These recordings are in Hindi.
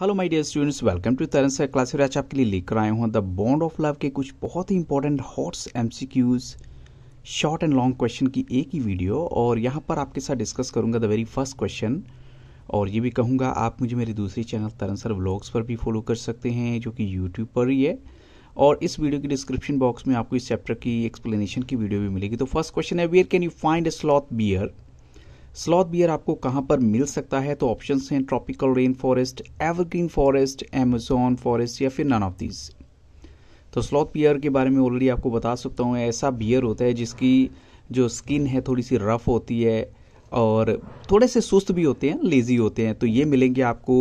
Hello my dear students welcome to Taran sir class आज आपके लिए लेकर आया हूँ द बॉन्ड ऑफ लव के कुछ बहुत ही important HOTS MCQs short and long question की एक ही वीडियो और यहाँ पर आपके साथ डिस्कस करूँगा द वेरी फर्स्ट क्वेश्चन और ये भी कहूँगा आप मुझे मेरे दूसरे चैनल तरन सर व्लॉग्स पर भी फॉलो कर सकते हैं जो कि यूट्यूब पर ही है और इस वीडियो के डिस्क्रिप्शन बॉक्स में आपको इस चैप्टर की एक्सप्लेनेशन की वीडियो भी मिलेगी तो फर्स्ट क्वेश्चन है where can you find a sloth bear sloth bear आपको कहाँ पर मिल सकता है तो ऑप्शन हैं tropical rain forest evergreen forest Amazon forest या फिर नन ऑफ दीज तो स्लॉथ बियर के बारे में ऑलरेडी आपको बता सकता हूँ ऐसा बियर होता है जिसकी जो स्किन है थोड़ी सी रफ होती है और थोड़े से सुस्त भी होते हैं लेज़ी होते हैं तो ये मिलेंगे आपको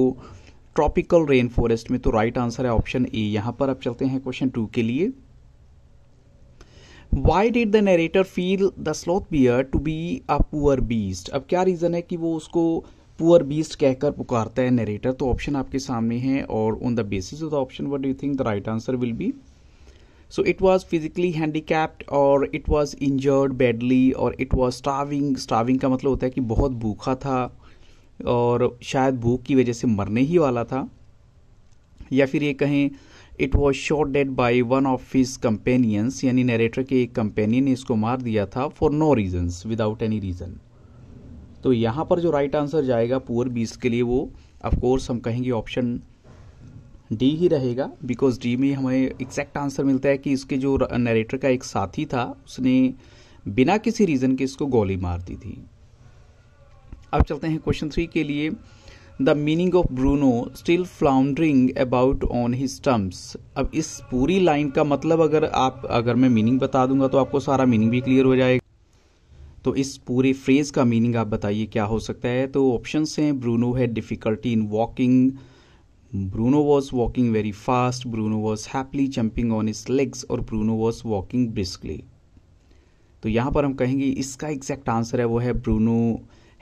ट्रॉपिकल रेन फॉरेस्ट में तो राइट आंसर है ऑप्शन ए यहाँ पर अब चलते हैं क्वेश्चन टू के लिए why did the narrator feel the sloth bear to be a poor beast अब क्या रीज़न है कि वो उसको पुअर बीस्ट कहकर पुकारता है नरेटर तो ऑप्शन आपके सामने है और on the basis of the option what do think the right answer will be so it was physically handicapped और इट वॉज इंजर्ड बैडली और इट वॉज स्टाविंग स्टाविंग का मतलब होता है कि बहुत भूखा था और शायद भूख की वजह से मरने ही वाला था या फिर ये कहें it was shot dead by one of his companions यानी नरेटर के एक कंपेनियन ने इसको मार दिया था for no reason without any reason तो यहाँ पर जो राइट आंसर जाएगा पुअर बीस के लिए वो ऑफकोर्स हम कहेंगे ऑप्शन डी ही रहेगा बिकॉज डी में हमें एग्जैक्ट आंसर मिलता है कि इसके जो नरेटर का एक साथी था उसने बिना किसी रीज़न के इसको गोली मार दी थी अब चलते हैं क्वेश्चन थ्री के लिए the meaning of Bruno still floundering about on he terms अब इस पूरी लाइन का मतलब अगर आप अगर मैं मीनिंग बता दूंगा तो आपको सारा मीनिंग भी क्लियर हो जाएगा तो इस पूरे फ्रेज का मीनिंग आप बताइए क्या हो सकता है तो ऑप्शन हैं ब्रूनो है difficulty in walking Bruno was walking very fast Bruno was happily jumping on his legs और ब्रूनो वॉज वॉकिंग ब्रिस्कली तो यहाँ पर हम कहेंगे इसका एग्जैक्ट आंसर है वो है Bruno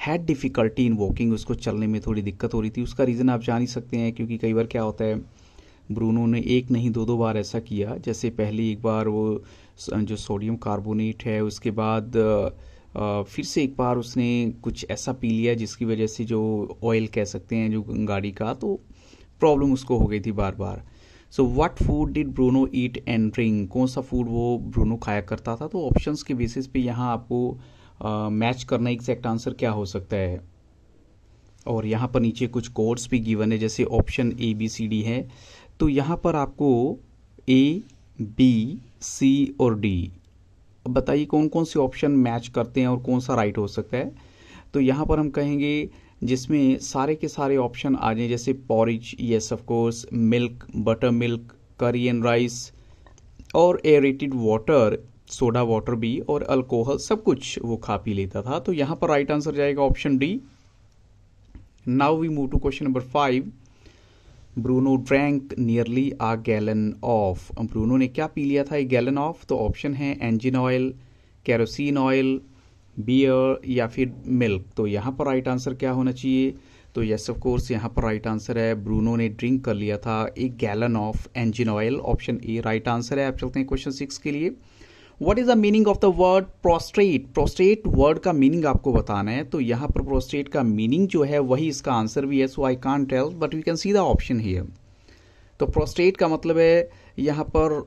had difficulty in walking उसको चलने में थोड़ी दिक्कत हो रही थी उसका रीज़न आप जान ही सकते हैं क्योंकि कई बार क्या होता है ब्रूनो ने एक नहीं दो दो बार ऐसा किया जैसे पहले एक बार वो जो सोडियम कार्बोनेट है उसके बाद फिर से एक बार उसने कुछ ऐसा पी लिया जिसकी वजह से जो ऑयल कह सकते हैं जो गाड़ी का तो प्रॉब्लम उसको हो गई थी बार बार so what food did Bruno eat and drink कौन सा फूड वो ब्रूनो खाया करता था तो ऑप्शंस के बेसिस पे यहाँ आपको मैच करना एग्जैक्ट आंसर क्या हो सकता है और यहाँ पर नीचे कुछ कोर्स भी गिवन है जैसे option A B C D है तो यहाँ पर आपको ए बी सी और डी बताइए कौन कौन से ऑप्शन मैच करते हैं और कौन सा राइट हो सकता है तो यहाँ पर हम कहेंगे जिसमें सारे के सारे ऑप्शन आ जाए जैसे porridge yes of course milk butter milk curry and rice और एरेटेड वाटर सोडा वाटर भी और अल्कोहल सब कुछ वो खा पी लेता था तो यहाँ पर राइट आंसर जाएगा option D now we move to question number five Bruno drank nearly a gallon of Bruno ने क्या पी लिया था एक गैलन ऑफ तो ऑप्शन है engine oil kerosene oil beer या फिर मिल्क तो यहाँ पर राइट आंसर क्या होना चाहिए तो यस ऑफ कोर्स यहाँ पर राइट आंसर है ब्रूनो ने ड्रिंक कर लिया था एक gallon of engine oil option A right answer है आप चलते हैं क्वेश्चन सिक्स के लिए what is the meaning of the word prostrate prostrate word का मीनिंग आपको बताना है तो यहाँ पर प्रोस्ट्रेट का मीनिंग जो है वही इसका आंसर भी है so I can tell but we can see the option here तो प्रोस्ट्रेट का मतलब है यहाँ पर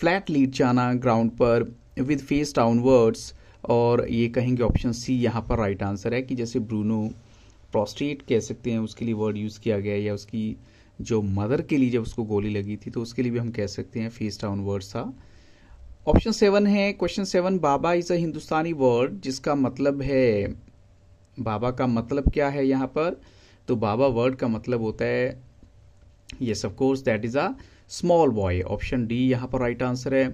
फ्लैट लीड जाना ग्राउंड पर विद फेस डाउनवर्ड्स और ये कहेंगे ऑप्शन सी यहाँ पर राइट right आंसर है कि जैसे ब्रूनो प्रोस्ट्रेट कह सकते हैं उसके लिए वर्ड यूज़ किया गया या उसकी जो मदर के लिए जब उसको गोली लगी थी तो उसके लिए भी हम कह सकते हैं फेस डाउनवर्ड्स था ऑप्शन सेवन है question seven Baba is a Hindustani word जिसका मतलब है बाबा का मतलब क्या है यहाँ पर तो बाबा वर्ड का मतलब होता है yes of course that is a small boy option D यहाँ पर राइट आंसर है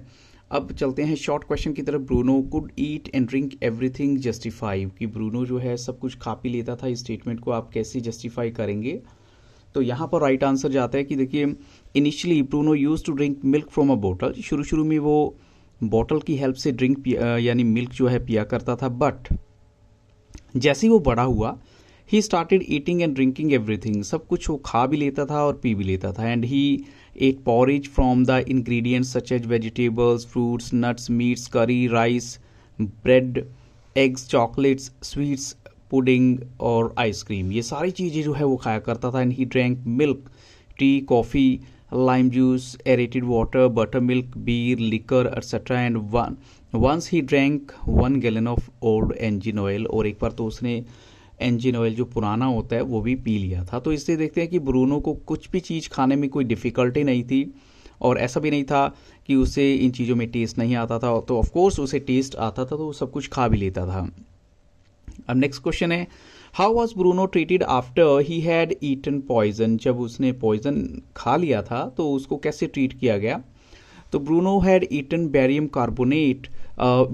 अब चलते हैं शॉर्ट क्वेश्चन की तरफ Bruno could eat and drink everything justify कि ब्रूनो जो है सब कुछ खा पी लेता था इस स्टेटमेंट को आप कैसे जस्टिफाई करेंगे तो यहाँ पर राइट आंसर जाता है कि देखिए initially Bruno use to drink milk from a bottle शुरू शुरू में वो बॉटल की हेल्प से ड्रिंक यानी मिल्क जो है पिया करता था बट जैसे ही वो बड़ा हुआ he started eating and drinking everything सब कुछ वो खा भी लेता था और पी भी लेता था and he ate porridge from the ingredients such as vegetables fruits nuts meats curry rice bread eggs chocolates sweets pudding और आइसक्रीम ये सारी चीज़ें जो है वो खाया करता था and he drank milk tea coffee lime juice, aerated water, buttermilk, beer, liquor, etc. And one once he drank one gallon of old engine oil और एक बार तो उसने इंजन ऑयल जो पुराना होता है वो भी पी लिया था तो इससे देखते हैं कि ब्रूनो को कुछ भी चीज़ खाने में कोई डिफ़िकल्टी नहीं थी और ऐसा भी नहीं था कि उसे इन चीज़ों में टेस्ट नहीं आता था तो ऑफकोर्स उसे टेस्ट आता था तो वो सब कुछ खा भी लेता था अब नेक्स्ट क्वेश्चन है how was Bruno treated after he had eaten poison जब उसने पॉइजन खा लिया था तो उसको कैसे ट्रीट किया गया तो Bruno had eaten barium carbonate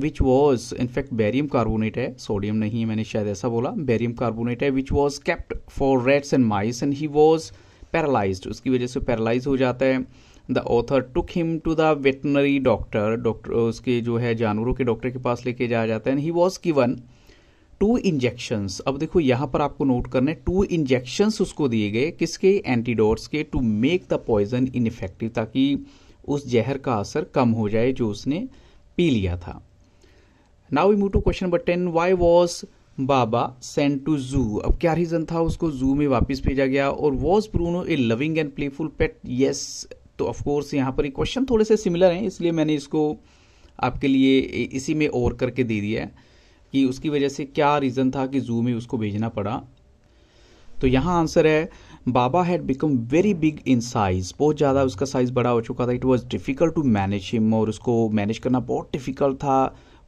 which was in fact barium carbonate है सोडियम नहीं मैंने शायद ऐसा बोला बैरियम कार्बोनेट है which was kept for rats and mice and he was paralyse उसकी वजह से पैरालाइज हो जाता है the author took him to the veterinary doctor doctor उसके जो है जानवरों के डॉक्टर के पास लेके जाया जाता है and he was given two injections अब देखो यहां पर आपको नोट करना है टू इंजेक्शंस उसको दिए गए किसके एंटीडोट्स के to make the poison effective ताकि उस जहर का असर कम हो जाए जो उसने पी लिया था now we move to question number ten why was Baba sent to zoo अब क्या रीजन था उसको जू में वापस भेजा गया और was Bruno a loving and playful pet yes तो ऑफकोर्स यहां पर क्वेश्चन थोड़े से सिमिलर हैं इसलिए मैंने इसको आपके लिए इसी में ओवर करके दे दिया है कि उसकी वजह से क्या रीज़न था कि जू में उसको भेजना पड़ा तो यहाँ आंसर है Baba had become very big in size बहुत ज़्यादा उसका साइज़ बड़ा हो चुका था it was difficult to manage him और उसको मैनेज करना बहुत डिफ़िकल्ट था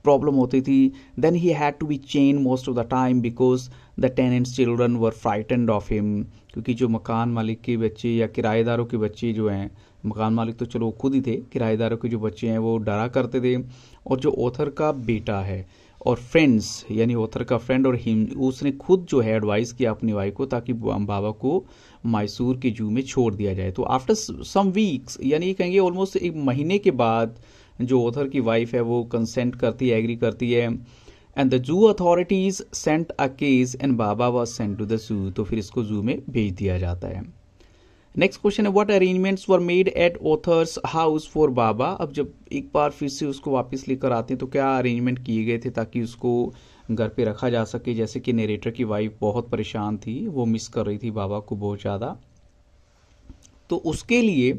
प्रॉब्लम होती थी then he had to be chain most of the time because the tenants children were frightened of him क्योंकि जो मकान मालिक के बच्चे या किराएदारों के बच्चे जो हैं मकान मालिक तो चलो खुद ही थे किराएदारों के जो बच्चे हैं वो डरा करते थे और जो ऑथर का बेटा है और फ्रेंड्स यानी ऑथर का फ्रेंड और हिम उसने खुद जो है एडवाइस किया अपनी वाइफ को ताकि बाबा को मैसूर के जू में छोड़ दिया जाए तो आफ्टर सम वीक्स यानी कहेंगे ऑलमोस्ट एक महीने के बाद जो ऑथर की वाइफ है वो कंसेंट करती है एग्री करती है and the zoo authorities sent a case and Baba was sent to the zoo तो फिर इसको जू में भेज दिया जाता है नेक्स्ट क्वेश्चन है what arrangements were made at author's house for Baba अब जब एक बार फिर से उसको वापस लेकर आते हैं तो क्या अरेंजमेंट किए गए थे ताकि उसको घर पे रखा जा सके जैसे कि नरेटर की वाइफ बहुत परेशान थी वो मिस कर रही थी बाबा को बहुत ज़्यादा तो उसके लिए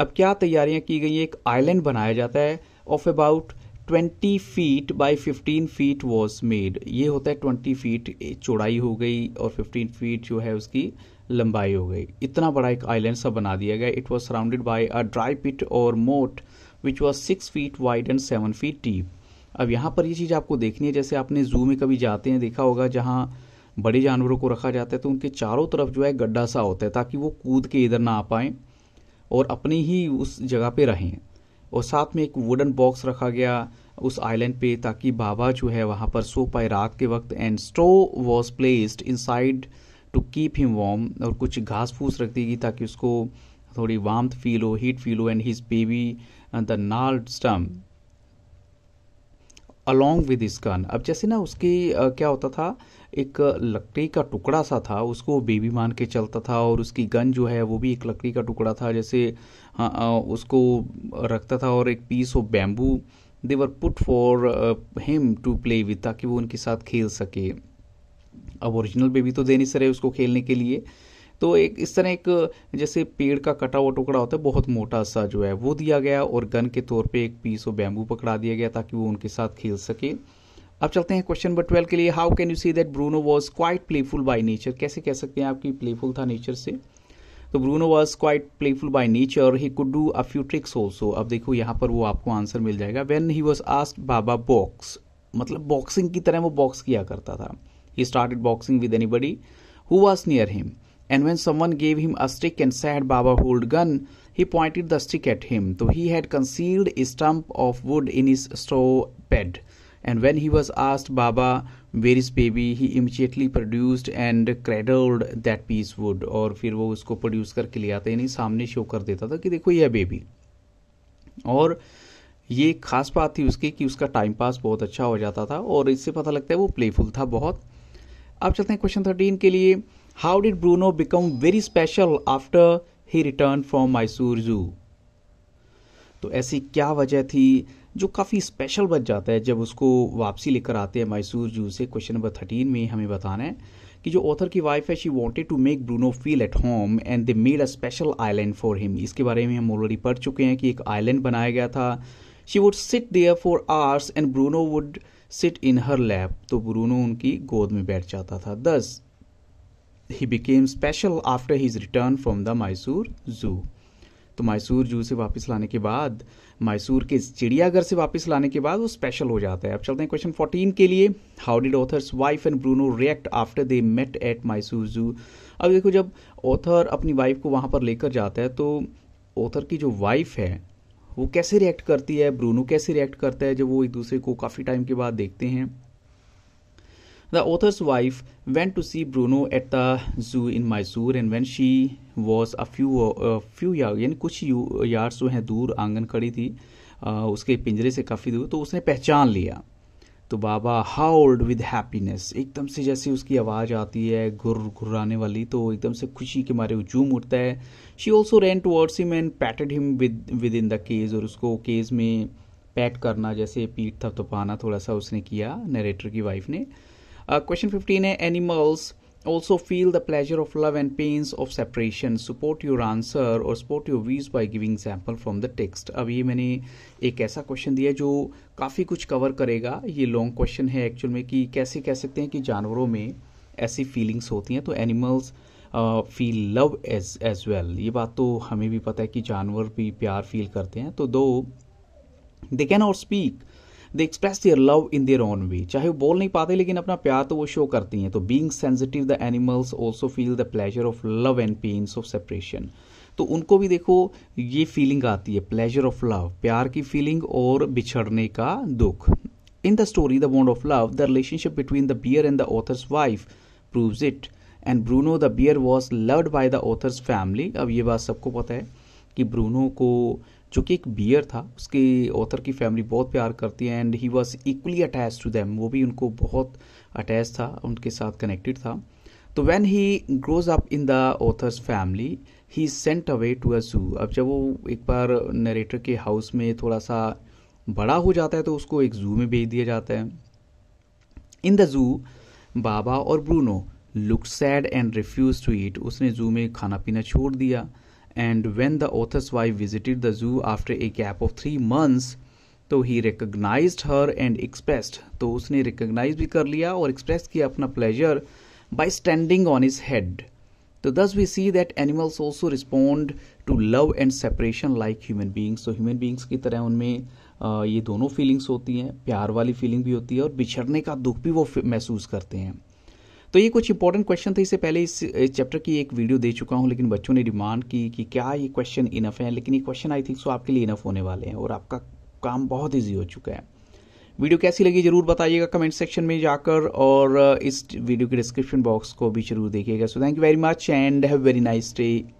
अब क्या तैयारियां की गई एक आइलैंड बनाया जाता है of about twenty feet by fifteen feet was made ये होता है ट्वेंटी फीट चौड़ाई हो गई और फिफ्टीन फीट जो है उसकी लंबाई हो गई इतना बड़ा एक आइलैंड सा बना दिया गया it was surrounded by a dry pit और moat which was six feet wide and seven feet deep अब यहाँ पर ये चीज़ आपको देखनी है जैसे आपने जू में कभी जाते हैं देखा होगा जहाँ बड़े जानवरों को रखा जाता है तो उनके चारों तरफ जो है गड्ढा सा होता है ताकि वो कूद के इधर ना आ पाएँ और अपनी ही उस जगह पे रहें और साथ में एक वुडन बॉक्स रखा गया उस आइलैंड पे ताकि बाबा जो है वहाँ पर सो पाए रात के वक्त and straw was placed inside to keep him warm और कुछ घास फूस रख देगी ताकि उसको थोड़ी वार्म फील हो हीट फील हो एंड हिज बेबी द नाल स्टम अलॉन्ग विद इस अब जैसे ना उसकी uh, क्या होता था एक uh, लकड़ी का टुकड़ा सा था उसको बेबी मान के चलता था और उसकी गन जो है वो भी एक लकड़ी का टुकड़ा था जैसे uh, उसको रखता था और एक piece of bamboo they were put for him to play with ताकि वो उनके साथ खेल सके अब ओरिजिनल बेबी तो नहीं सर है उसको खेलने के लिए तो एक इस तरह एक जैसे पेड़ का कटा हुआ टुकड़ा होता है बहुत मोटा सा जो है वो दिया गया और गन के तौर पे एक पीस और बैम्बू पकड़ा दिया गया ताकि वो उनके साथ खेल सके अब चलते हैं क्वेश्चन नंबर ट्वेल्व के लिए how can you see that Bruno was quite playful by nature कैसे कह सकते हैं आपकी प्लेफुल था नेचर से तो Bruno was quite playful by nature और he could do a few tricks also अब देखो यहाँ पर वो आपको आंसर मिल जाएगा when he was asked Baba box मतलब बॉक्सिंग की तरह वो बॉक्स किया करता था He started boxing with anybody who was near him, and when someone gave him a stick and said, Baba, hold gun, he pointed the stick at him. so he had concealed a stump of wood in his straw bed, and when he was asked, Baba, where is baby, he immediately produced and cradled that piece of wood, fir wo usko produce karke le aata yani samne show kar deta tha ki dekho ye hai baby और ये खास बात थी उसकी कि उसका टाइम पास बहुत अच्छा हो जाता था और इससे पता लगता है वो प्लेफुल था बहुत अब चलते हैं क्वेश्चन थर्टीन के लिए how did Bruno become very special after he return from Mysore zoo तो ऐसी क्या वजह थी जो काफ़ी स्पेशल बच जाता है जब उसको वापसी लेकर आते हैं मैसूर जू से क्वेश्चन नंबर थर्टीन में हमें बताना है कि जो ऑथर की वाइफ है she wanted to make Bruno feel at home and they made a special island for him इसके बारे में हम ऑलरेडी पढ़ चुके हैं कि एक आइलैंड बनाया गया था she would sit there for hours and Bruno would sit in her lap तो ब्रूनो उनकी गोद में बैठ जाता था thus he became special after his return from the Mysore zoo तो मैसूर जू से वापस लाने के बाद मैसूर के चिड़ियाघर से वापस लाने के बाद वो स्पेशल हो जाता है अब चलते हैं क्वेश्चन फोर्टीन के लिए how did author's wife and Bruno react after they met at Mysore zoo अब देखो जब ऑथर अपनी वाइफ को वहाँ पर लेकर जाता है तो ऑथर की जो वाइफ है वो कैसे रिएक्ट करती है ब्रूनो कैसे रिएक्ट करता है जब वो एक दूसरे को काफ़ी टाइम के बाद देखते हैं the author's wife went to see Bruno at the zoo in Mysore and when she was a few few यार यानी कुछ यार्ड्स जो हैं दूर आंगन खड़ी थी उसके पिंजरे से काफ़ी दूर तो उसने पहचान लिया तो बाबा हाउल्ड विद हैप्पीनेस एकदम से जैसे उसकी आवाज़ आती है घुर घुराने वाली तो एकदम से खुशी के मारे हजूम उठता है she also ran towards him and patted him with with in the cage और उसको केज में पैट करना जैसे पीठ थपथपाना तो थोड़ा सा उसने किया नरेटर की वाइफ ने क्वेश्चन uh, फिफ्टीन है animals Also feel the pleasure of love and pains of separation. Support your answer और support your views by giving example from the text. अब ये मैंने एक ऐसा क्वेश्चन दिया जो काफ़ी कुछ कवर करेगा ये लॉन्ग क्वेश्चन है एक्चुअल में कि कैसे कह सकते हैं कि जानवरों में ऐसी फीलिंग्स होती हैं तो animals feel love as as well ये बात तो हमें भी पता है कि जानवर भी प्यार फील करते हैं तो दो दे कैन और speak they express their love in their own way चाहे वो बोल नहीं पाते लेकिन अपना प्यार तो वो शो करती हैं तो being sensitive the animals also feel the pleasure of love and pains of separation तो उनको भी देखो ये फीलिंग आती है प्लेजर ऑफ लव प्यार की फीलिंग और बिछड़ने का दुख in the story the bond of love the relationship between the bear and the author's wife proves it and Bruno the bear was loved by the author's family अब ये बात सबको पता है कि ब्रूनो को जो कि एक बियर था उसके ऑथर की फैमिली बहुत प्यार करती है and he was equally attach to them वो भी उनको बहुत अटैच था उनके साथ कनेक्टेड था तो when he grows up in the author's family he sent away to a zoo अब जब वो एक बार नरेटर के हाउस में थोड़ा सा बड़ा हो जाता है तो उसको एक जू में भेज दिया जाता है इन द जू बाबा और Bruno look sad and refuse to eat उसने जू में खाना पीना छोड़ दिया and when the author's wife visited the zoo after a gap of three months तो ही रिकग्नाइज हर एंड एक्सप्रेस्ड तो उसने रिकग्नाइज भी कर लिया और एक्सप्रेस किया अपना pleasure by standing on his head तो thus we see that animals also respond to love and separation like human beings तो ह्यूमन बींग्स की तरह उनमें ये दोनों फीलिंग्स होती हैं प्यार वाली फीलिंग भी होती है और बिछड़ने का दुख भी वो महसूस करते हैं तो ये कुछ इंपॉर्टेंट क्वेश्चन थे इससे पहले इस चैप्टर की एक वीडियो दे चुका हूँ लेकिन बच्चों ने डिमांड की कि क्या ये क्वेश्चन इनफ है लेकिन ये क्वेश्चन आई थिंक सो आपके लिए इनफ होने वाले हैं और आपका काम बहुत ईजी हो चुका है वीडियो कैसी लगी जरूर बताइएगा कमेंट सेक्शन में जाकर और इस वीडियो के डिस्क्रिप्शन बॉक्स को भी जरूर देखिएगा so thank you very much and have very nice day